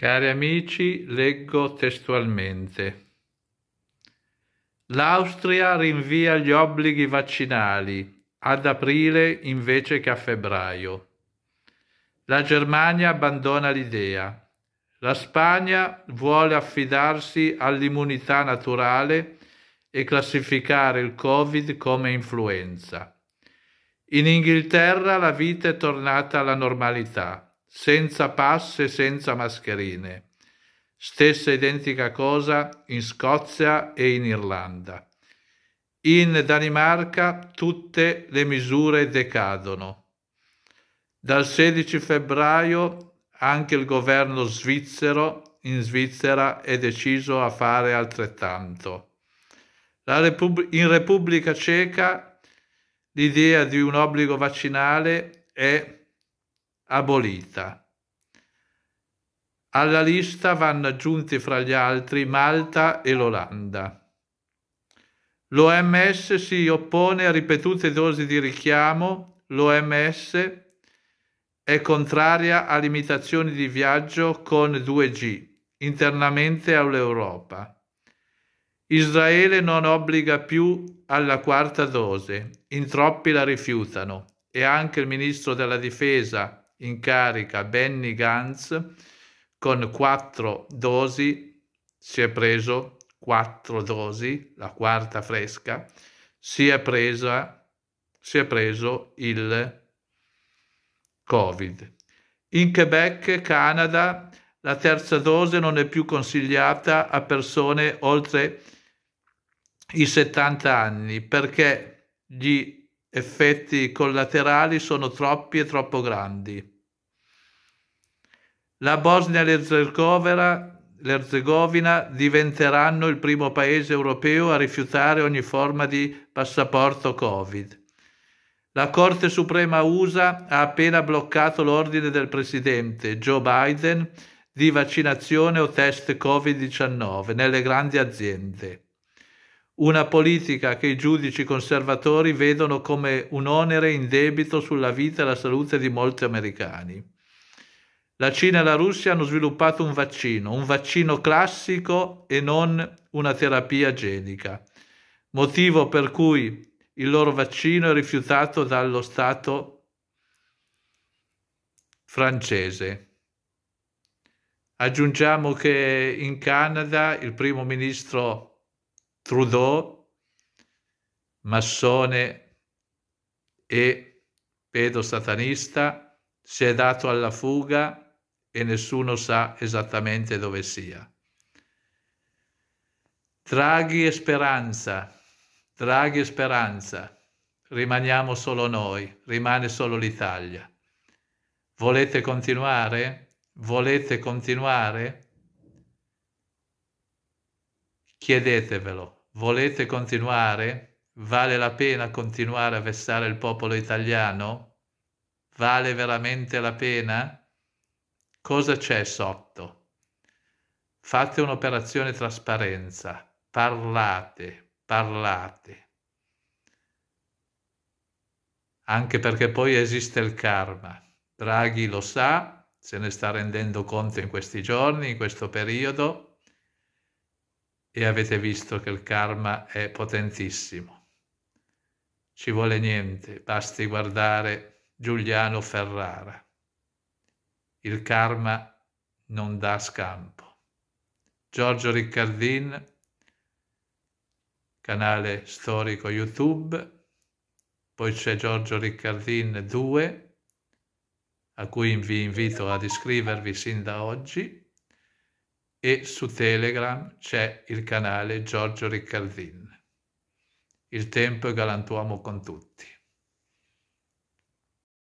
Cari amici, leggo testualmente. L'Austria rinvia gli obblighi vaccinali ad aprile invece che a febbraio. La Germania abbandona l'idea. La Spagna vuole affidarsi all'immunità naturale e classificare il Covid come influenza. In Inghilterra la vita è tornata alla normalità senza passe, senza mascherine. Stessa identica cosa in Scozia e in Irlanda. In Danimarca tutte le misure decadono. Dal 16 febbraio anche il governo svizzero in Svizzera è deciso a fare altrettanto. Repub in Repubblica Ceca l'idea di un obbligo vaccinale è abolita. Alla lista vanno aggiunti fra gli altri Malta e l'Olanda. L'OMS si oppone a ripetute dosi di richiamo, l'OMS è contraria a limitazioni di viaggio con 2G internamente all'Europa. Israele non obbliga più alla quarta dose, in troppi la rifiutano e anche il ministro della difesa in carica Benny Gantz con quattro dosi, si è preso quattro dosi, la quarta fresca, si è, presa, si è preso il Covid. In Quebec, Canada, la terza dose non è più consigliata a persone oltre i 70 anni perché gli effetti collaterali sono troppi e troppo grandi. La Bosnia e l'Erzegovina diventeranno il primo paese europeo a rifiutare ogni forma di passaporto Covid. La Corte Suprema USA ha appena bloccato l'ordine del presidente Joe Biden di vaccinazione o test Covid-19 nelle grandi aziende. Una politica che i giudici conservatori vedono come un onere in debito sulla vita e la salute di molti americani. La Cina e la Russia hanno sviluppato un vaccino, un vaccino classico e non una terapia genica, motivo per cui il loro vaccino è rifiutato dallo Stato francese. Aggiungiamo che in Canada il primo ministro Trudeau, massone e pedosatanista, si è dato alla fuga e nessuno sa esattamente dove sia. Draghi e Speranza, Draghi e Speranza, rimaniamo solo noi, rimane solo l'Italia. Volete continuare? Volete continuare? Chiedetevelo. Volete continuare? Vale la pena continuare a vessare il popolo italiano? Vale veramente la pena? Cosa c'è sotto? Fate un'operazione trasparenza, parlate, parlate. Anche perché poi esiste il karma. Draghi lo sa, se ne sta rendendo conto in questi giorni, in questo periodo, e avete visto che il karma è potentissimo. Ci vuole niente, basti guardare Giuliano Ferrara. Il karma non dà scampo. Giorgio Riccardin, canale storico YouTube, poi c'è Giorgio Riccardin 2, a cui vi invito ad iscrivervi sin da oggi e su Telegram c'è il canale Giorgio Riccardin. Il tempo è galantuomo con tutti.